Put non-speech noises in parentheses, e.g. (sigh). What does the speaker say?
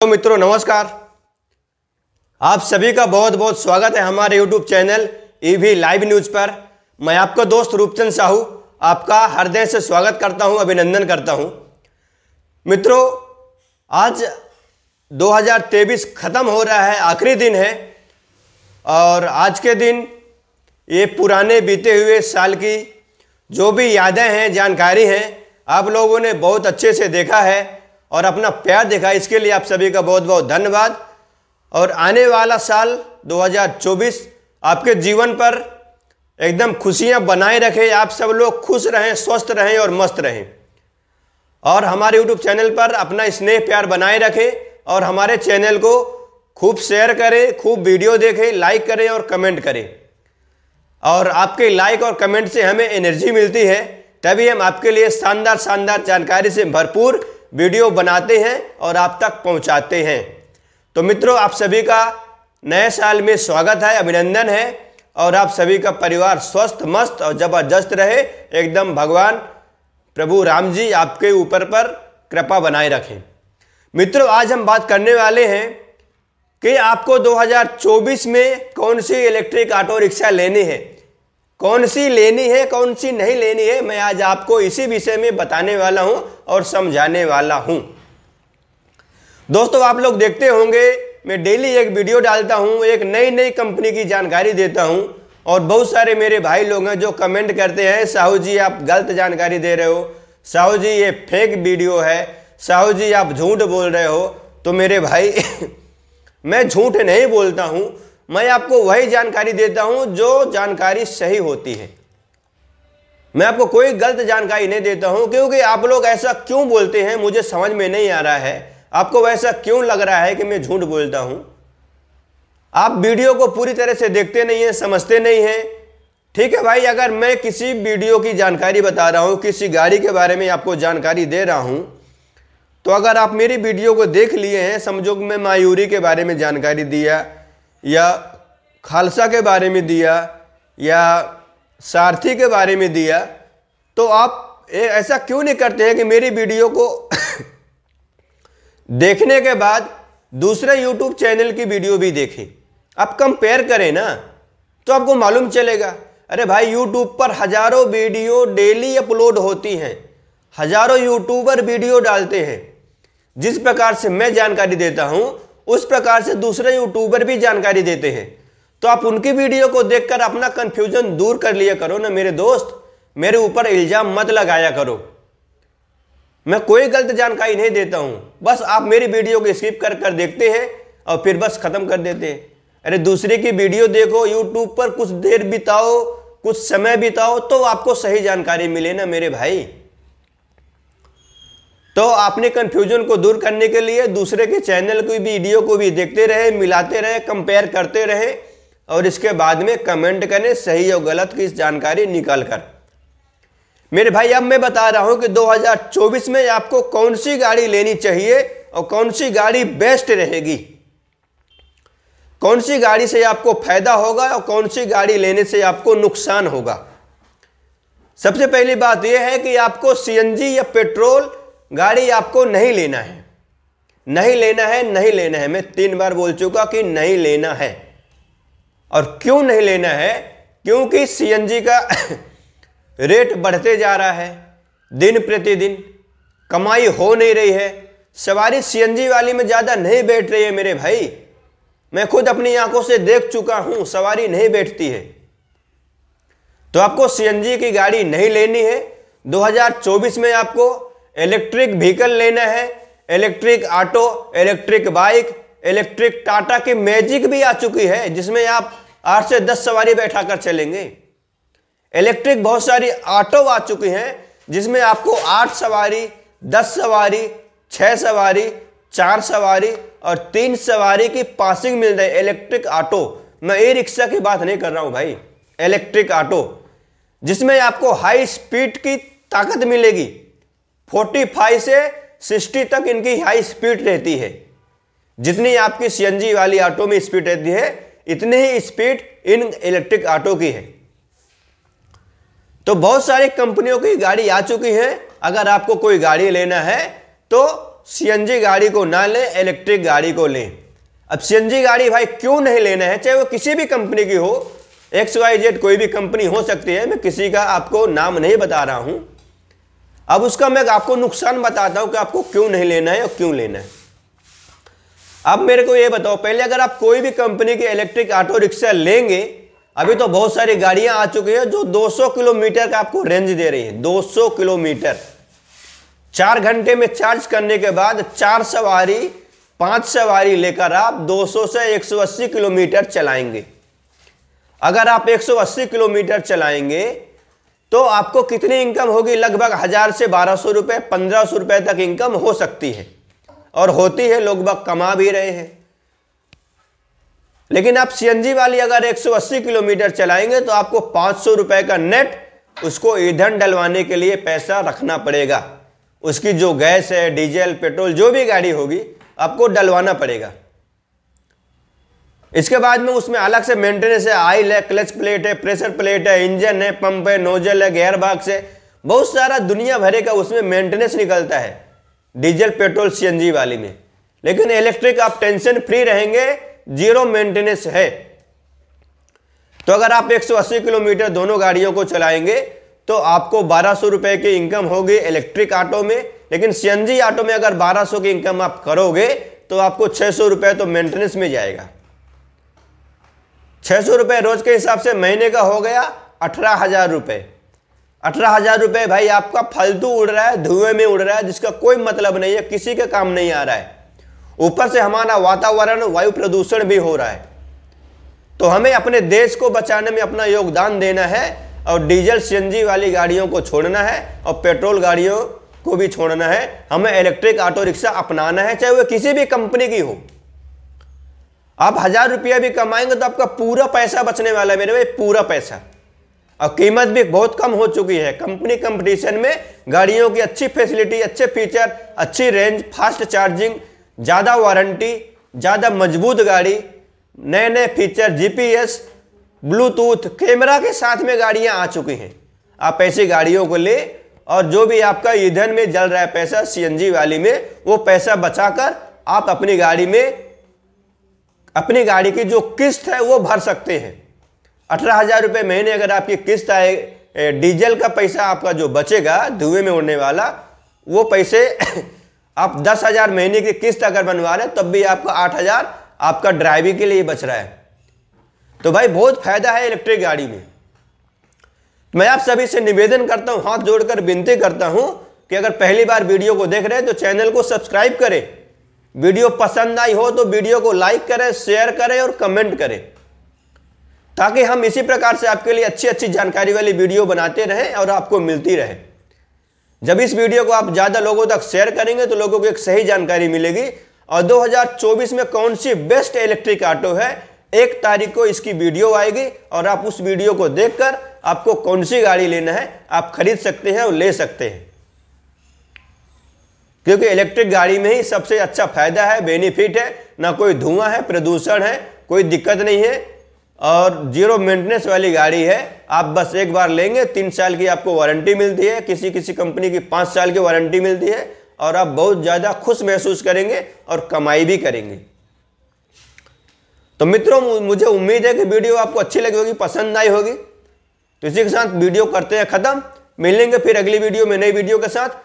तो मित्रों नमस्कार आप सभी का बहुत बहुत स्वागत है हमारे YouTube channel EV live news पर मैं आपका दोस्त रूपचंद साहू आपका हृदय से स्वागत करता हूं अभिनंदन करता हूं मित्रों आज 2023 ख़त्म हो रहा है आखिरी दिन है और आज के दिन ये पुराने बीते हुए साल की जो भी यादें हैं जानकारी हैं आप लोगों ने बहुत अच्छे से देखा है और अपना प्यार देखा इसके लिए आप सभी का बहुत बहुत धन्यवाद और आने वाला साल 2024 आपके जीवन पर एकदम खुशियां बनाए रखें आप सब लोग खुश रहें स्वस्थ रहें और मस्त रहें और हमारे यूट्यूब चैनल पर अपना स्नेह प्यार बनाए रखें और हमारे चैनल को खूब शेयर करें खूब वीडियो देखें लाइक करें और कमेंट करें और आपके लाइक और कमेंट से हमें एनर्जी मिलती है तभी हम आपके लिए शानदार शानदार जानकारी से भरपूर वीडियो बनाते हैं और आप तक पहुंचाते हैं तो मित्रों आप सभी का नए साल में स्वागत है अभिनंदन है और आप सभी का परिवार स्वस्थ मस्त और ज़बरदस्त रहे एकदम भगवान प्रभु राम जी आपके ऊपर पर कृपा बनाए रखें मित्रों आज हम बात करने वाले हैं कि आपको 2024 में कौन सी इलेक्ट्रिक ऑटो रिक्शा लेनी है कौन सी लेनी है कौन सी नहीं लेनी है मैं आज आपको इसी विषय में बताने वाला हूं और समझाने वाला हूं दोस्तों आप लोग देखते होंगे मैं डेली एक वीडियो डालता हूं एक नई नई कंपनी की जानकारी देता हूं और बहुत सारे मेरे भाई लोग हैं जो कमेंट करते हैं साहू जी आप गलत जानकारी दे रहे हो साहू जी ये फेक वीडियो है साहू जी आप झूठ बोल रहे हो तो मेरे भाई (laughs) मैं झूठ नहीं बोलता हूँ मैं आपको वही जानकारी देता हूं जो जानकारी सही होती है मैं आपको कोई गलत जानकारी नहीं देता हूं क्योंकि आप लोग ऐसा क्यों बोलते हैं मुझे समझ में नहीं आ रहा है आपको वैसा क्यों लग रहा है कि मैं झूठ बोलता हूं आप वीडियो को पूरी तरह से देखते नहीं हैं समझते नहीं हैं ठीक है भाई अगर मैं किसी वीडियो की जानकारी बता रहा हूं किसी गाड़ी के बारे में आपको जानकारी दे रहा हूं तो अगर आप मेरी वीडियो को देख लिए हैं समझो कि मैं मायूरी के बारे में जानकारी दिया या खालसा के बारे में दिया या सारथी के बारे में दिया तो आप ऐसा क्यों नहीं करते हैं कि मेरी वीडियो को (coughs) देखने के बाद दूसरे यूट्यूब चैनल की वीडियो भी देखें आप कंपेयर करें ना तो आपको मालूम चलेगा अरे भाई यूट्यूब पर हज़ारों वीडियो डेली अपलोड होती हैं हज़ारों यूट्यूबर वीडियो डालते हैं जिस प्रकार से मैं जानकारी देता हूँ उस प्रकार से दूसरे यूट्यूबर भी जानकारी देते हैं तो आप उनकी वीडियो को देखकर अपना कन्फ्यूजन दूर कर लिया करो ना मेरे दोस्त मेरे ऊपर इल्ज़ाम मत लगाया करो मैं कोई गलत जानकारी नहीं देता हूं बस आप मेरी वीडियो को स्किप कर कर देखते हैं और फिर बस ख़त्म कर देते हैं अरे दूसरे की वीडियो देखो यूट्यूब पर कुछ देर बिताओ कुछ समय बिताओ तो आपको सही जानकारी मिले ना मेरे भाई तो आपने कन्फ्यूजन को दूर करने के लिए दूसरे के चैनल की वीडियो को भी देखते रहे मिलाते रहे कंपेयर करते रहे और इसके बाद में कमेंट करें सही और गलत की जानकारी निकाल कर मेरे भाई अब मैं बता रहा हूं कि 2024 में आपको कौन सी गाड़ी लेनी चाहिए और कौन सी गाड़ी बेस्ट रहेगी कौन सी गाड़ी से आपको फायदा होगा और कौन सी गाड़ी लेने से आपको नुकसान होगा सबसे पहली बात यह है कि आपको सीएनजी या पेट्रोल गाड़ी आपको नहीं लेना है नहीं लेना है नहीं लेना है मैं तीन बार बोल चुका कि नहीं लेना है और क्यों नहीं लेना है क्योंकि सीएनजी का रेट (coughs) बढ़ते जा रहा है दिन प्रतिदिन कमाई हो नहीं रही है सवारी सीएनजी वाली में ज़्यादा नहीं बैठ रही है मेरे भाई मैं खुद अपनी आंखों से देख चुका हूं सवारी नहीं बैठती है तो आपको सीएनजी की गाड़ी नहीं लेनी है 2024 में आपको इलेक्ट्रिक व्हीकल लेना है electric auto electric bike electric Tata की मैजिक भी आ चुकी है जिसमें आप आठ से दस सवारी बैठा कर चलेंगे इलेक्ट्रिक बहुत सारी ऑटो आ चुकी हैं जिसमें आपको आठ सवारी दस सवारी छः सवारी चार सवारी और तीन सवारी की पासिंग मिल रही इलेक्ट्रिक ऑटो मैं ई रिक्शा की बात नहीं कर रहा हूँ भाई इलेक्ट्रिक ऑटो जिसमें आपको हाई स्पीड की ताकत मिलेगी 45 से 60 तक इनकी हाई स्पीड रहती है जितनी आपकी सीएनजी वाली ऑटो में स्पीड रहती है इतनी ही स्पीड इन इलेक्ट्रिक ऑटो की है तो बहुत सारी कंपनियों की गाड़ी आ चुकी है अगर आपको कोई गाड़ी लेना है तो सीएनजी गाड़ी को ना लें इलेक्ट्रिक गाड़ी को लें अब सीएनजी गाड़ी भाई क्यों नहीं लेना है चाहे वो किसी भी कंपनी की हो एक्स वाई जेड कोई भी कंपनी हो सकती है मैं किसी का आपको नाम नहीं बता रहा हूं अब उसका मैं आपको नुकसान बताता हूँ कि आपको क्यों नहीं लेना है और क्यों लेना है अब मेरे को ये बताओ पहले अगर आप कोई भी कंपनी की इलेक्ट्रिक ऑटो रिक्शा लेंगे अभी तो बहुत सारी गाड़ियां आ चुकी हैं जो 200 किलोमीटर का आपको रेंज दे रही है 200 किलोमीटर चार घंटे में चार्ज करने के बाद चार सवारी पांच सवारी लेकर आप 200 से 180 किलोमीटर चलाएंगे अगर आप 180 किलोमीटर चलाएंगे तो आपको कितनी इनकम होगी लगभग हज़ार से बारह सौ रुपये पंद्रह सौ रुपये तक इनकम हो सकती है और होती है लोग बाग कमा भी रहे हैं लेकिन आप सी वाली अगर 180 किलोमीटर चलाएंगे तो आपको पाँच सौ रुपए का नेट उसको ईंधन डलवाने के लिए पैसा रखना पड़ेगा उसकी जो गैस है डीजल पेट्रोल जो भी गाड़ी होगी आपको डलवाना पड़ेगा इसके बाद में उसमें अलग से मेंटेनेंस है आयल है क्लच प्लेट है प्रेशर प्लेट है इंजन है पंप है नोजल है गेयर बॉक्स है बहुत सारा दुनिया भरे का उसमें मेंटेनेंस निकलता है डीजल पेट्रोल सीएनजी वाली में लेकिन इलेक्ट्रिक आप टेंशन फ्री रहेंगे जीरो मेंटेनेंस है तो अगर आप 180 किलोमीटर दोनों गाड़ियों को चलाएंगे तो आपको बारह सौ की इनकम होगी इलेक्ट्रिक ऑटो में लेकिन सीएनजी ऑटो में अगर बारह की इनकम आप करोगे तो आपको छः सौ तो मेंटेनेंस में जाएगा छः सौ रुपये रोज़ के हिसाब से महीने का हो गया अठारह हज़ार रुपये अठारह हज़ार रुपये भाई आपका फालतू उड़ रहा है धुएं में उड़ रहा है जिसका कोई मतलब नहीं है किसी के काम नहीं आ रहा है ऊपर से हमारा वातावरण वायु प्रदूषण भी हो रहा है तो हमें अपने देश को बचाने में अपना योगदान देना है और डीजल सी वाली गाड़ियों को छोड़ना है और पेट्रोल गाड़ियों को भी छोड़ना है हमें इलेक्ट्रिक ऑटो रिक्शा अपनाना है चाहे वह किसी भी कंपनी की हो आप हजार रुपया भी कमाएंगे तो आपका पूरा पैसा बचने वाला है मेरे भाई पूरा पैसा और कीमत भी बहुत कम हो चुकी है कंपनी कंपटीशन में गाड़ियों की अच्छी फैसिलिटी अच्छे फीचर अच्छी रेंज फास्ट चार्जिंग ज़्यादा वारंटी ज़्यादा मजबूत गाड़ी नए नए फीचर जीपीएस ब्लूटूथ कैमरा के साथ में गाड़ियाँ आ चुकी हैं आप ऐसी गाड़ियों को ले और जो भी आपका ईंधन में जल रहा है पैसा सीएनजी वाली में वो पैसा बचाकर आप अपनी गाड़ी में अपनी गाड़ी की जो किस्त है वो भर सकते हैं अठारह हज़ार रुपये महीने अगर आपकी किस्त आए डीजल का पैसा आपका जो बचेगा धुएं में उड़ने वाला वो पैसे (coughs) आप दस हज़ार महीने की किस्त अगर बनवा रहे हैं तब भी आपका आठ हज़ार आपका ड्राइविंग के लिए बच रहा है तो भाई बहुत फायदा है इलेक्ट्रिक गाड़ी में तो मैं आप सभी से निवेदन करता हूँ हाथ जोड़कर विनती करता हूँ कि अगर पहली बार वीडियो को देख रहे हैं तो चैनल को सब्सक्राइब करें वीडियो पसंद आई हो तो वीडियो को लाइक करें शेयर करें और कमेंट करें ताकि हम इसी प्रकार से आपके लिए अच्छी अच्छी जानकारी वाली वीडियो बनाते रहें और आपको मिलती रहे जब इस वीडियो को आप ज़्यादा लोगों तक शेयर करेंगे तो लोगों को एक सही जानकारी मिलेगी और 2024 में कौन सी बेस्ट इलेक्ट्रिक ऑटो है एक तारीख को इसकी वीडियो आएगी और आप उस वीडियो को देखकर आपको कौन सी गाड़ी लेना है आप खरीद सकते हैं और ले सकते हैं क्योंकि इलेक्ट्रिक गाड़ी में ही सबसे अच्छा फायदा है बेनिफिट है ना कोई धुआं है प्रदूषण है कोई दिक्कत नहीं है और जीरो मेंटेनेंस वाली गाड़ी है आप बस एक बार लेंगे तीन साल की आपको वारंटी मिलती है किसी किसी कंपनी की पाँच साल की वारंटी मिलती है और आप बहुत ज़्यादा खुश महसूस करेंगे और कमाई भी करेंगे तो मित्रों मुझे उम्मीद है कि वीडियो आपको अच्छी लगी होगी पसंद आई होगी तो इसी के साथ वीडियो करते हैं ख़त्म मिलेंगे फिर अगली वीडियो में नई वीडियो के साथ